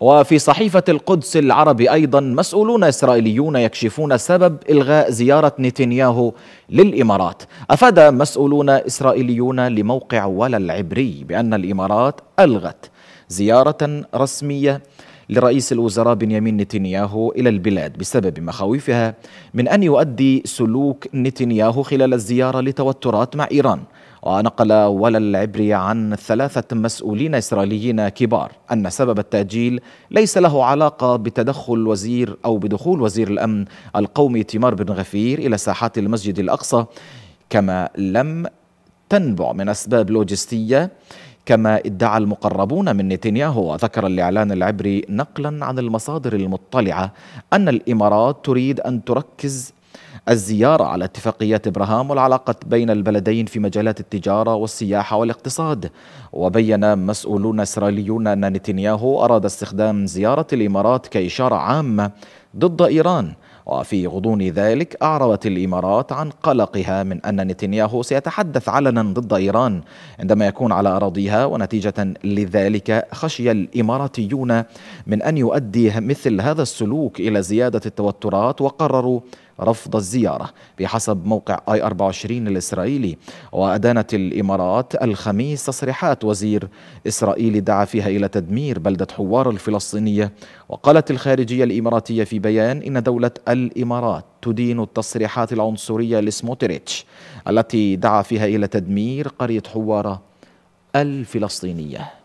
وفي صحيفة القدس العربي أيضا مسؤولون إسرائيليون يكشفون سبب إلغاء زيارة نتنياهو للإمارات أفاد مسؤولون إسرائيليون لموقع ولا العبري بأن الإمارات ألغت زيارة رسمية لرئيس الوزراء بنيامين نتنياهو إلى البلاد بسبب مخاوفها من أن يؤدي سلوك نتنياهو خلال الزيارة لتوترات مع إيران ونقل ولا العبري عن ثلاثة مسؤولين إسرائيليين كبار أن سبب التأجيل ليس له علاقة بتدخل وزير أو بدخول وزير الأمن القومي تمار بن غفير إلى ساحات المسجد الأقصى كما لم تنبع من أسباب لوجستية كما ادعى المقربون من نتنياهو وذكر الإعلان العبري نقلا عن المصادر المطلعة أن الإمارات تريد أن تركز الزيارة على اتفاقيات إبراهام والعلاقة بين البلدين في مجالات التجارة والسياحة والاقتصاد وبين مسؤولون إسرائيليون أن نتنياهو أراد استخدام زيارة الإمارات كإشارة عامة ضد إيران وفي غضون ذلك أعربت الإمارات عن قلقها من أن نتنياهو سيتحدث علنا ضد إيران عندما يكون على أراضيها ونتيجة لذلك خشي الإماراتيون من أن يؤدي مثل هذا السلوك إلى زيادة التوترات وقرروا رفض الزيارة بحسب موقع آي 24 الإسرائيلي وأدانت الإمارات الخميس تصريحات وزير إسرائيلي دعا فيها إلى تدمير بلدة حوار الفلسطينية وقالت الخارجية الإماراتية في بيان إن دولة الإمارات تدين التصريحات العنصرية لسموتريتش التي دعا فيها إلى تدمير قرية حوارة الفلسطينيه